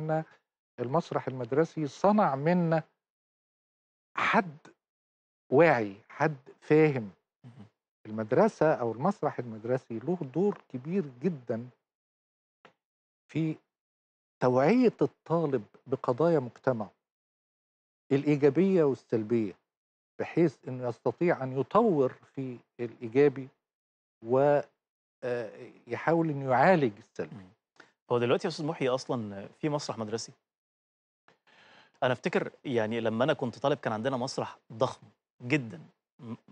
ان المسرح المدرسي صنع منا حد واعي حد فاهم المدرسة أو المسرح المدرسي له دور كبير جدا في توعية الطالب بقضايا مجتمعه الإيجابية والسلبية بحيث أنه يستطيع أن يطور في الإيجابي ويحاول آه، أن يعالج السلبي إمم. هو دلوقتي يا استاذ محيي اصلا في مسرح مدرسي انا افتكر يعني لما انا كنت طالب كان عندنا مسرح ضخم جدا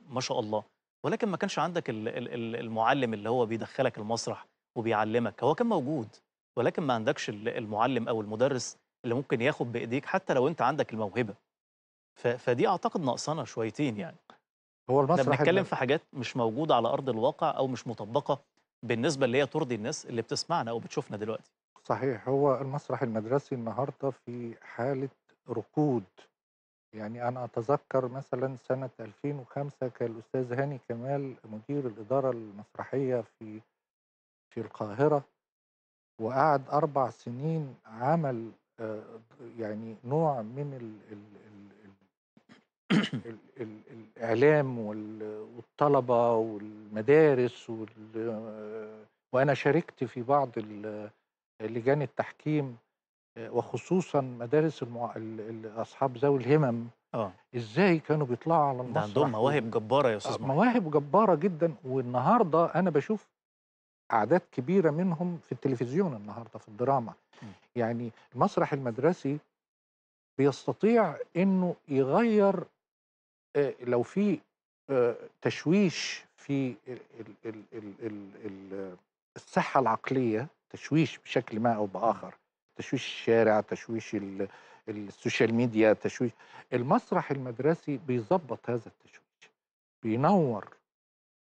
ما شاء الله ولكن ما كانش عندك المعلم اللي هو بيدخلك المسرح وبيعلمك هو كان موجود ولكن ما عندكش المعلم او المدرس اللي ممكن ياخد بايديك حتى لو انت عندك الموهبه فدي اعتقد ناقصانا شويتين يعني هو المسرح احنا بنتكلم في حاجات مش موجوده على ارض الواقع او مش مطبقه بالنسبه اللي هي ترضي الناس اللي بتسمعنا او بتشوفنا دلوقتي صحيح هو المسرح المدرسي النهارده في حاله ركود يعني انا اتذكر مثلا سنه 2005 كان الاستاذ هاني كمال مدير الاداره المسرحيه في في القاهره وقعد اربع سنين عمل آه، يعني نوع من ال الاعلام والطلبه والمدارس وال وانا شاركت في بعض لجان التحكيم آه، وخصوصا مدارس المع... اصحاب ذوي الهمم اه ازاي كانوا بيطلعوا على المسرح ده عندهم مواهب جباره يا استاذ مواهب جباره جدا والنهارده انا بشوف اعداد كبيره منهم في التلفزيون النهارده في الدراما م. يعني المسرح المدرسي بيستطيع انه يغير آه، لو في آه، تشويش في الصحة العقلية تشويش بشكل ما أو إمم. بآخر تشويش الشارع تشويش السوشيال ميديا تشويش المسرح المدرسي بيظبط هذا التشويش بينور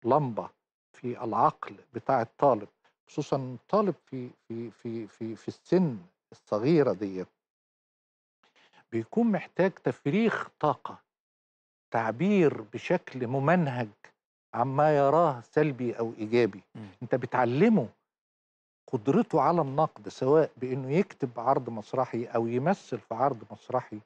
لمبة في العقل بتاع الطالب خصوصا الطالب في في في في في السن الصغيرة ديت بيكون محتاج تفريغ طاقة تعبير بشكل ممنهج عما يراه سلبي أو إيجابي م. أنت بتعلمه قدرته على النقد سواء بأنه يكتب عرض مسرحي أو يمثل في عرض مسرحي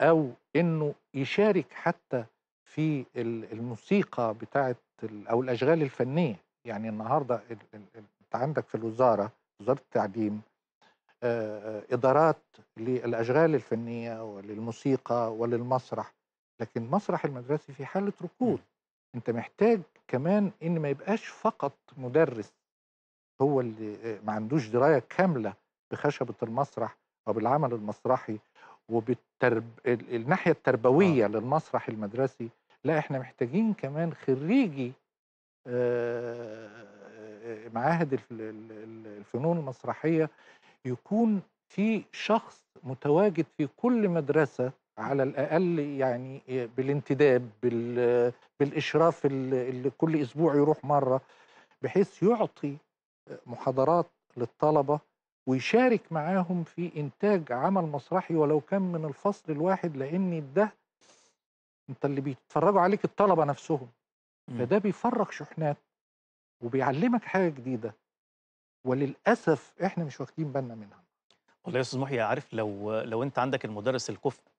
أو أنه يشارك حتى في الموسيقى بتاعت أو الأشغال الفنية يعني النهاردة أنت عندك في الوزارة وزارة التعليم إدارات للأشغال الفنية وللموسيقى وللمسرح لكن المسرح المدرسي في حالة ركود انت محتاج كمان ان ما يبقاش فقط مدرس هو اللي آه، ما عندوش درايه كامله بخشبه المسرح او بالعمل المسرحي وبالترب الناحيه آه. التربويه آه. للمسرح المدرسي لا احنا محتاجين كمان خريجي آه، معاهد الفنون المسرحيه يكون في شخص متواجد في كل مدرسه على الاقل يعني آه، بالانتداب بالاشراف اللي كل اسبوع يروح مره بحيث يعطي آه، محاضرات للطلبه ويشارك معاهم في انتاج عمل مسرحي ولو كان من الفصل الواحد لان ده انت اللي بيتفرجوا عليك الطلبه نفسهم إمم. فده بيفرغ شحنات وبيعلمك حاجه جديده وللاسف احنا مش واخدين بالنا منها والله يا استاذ محيي عارف لو لو انت عندك المدرس الكفء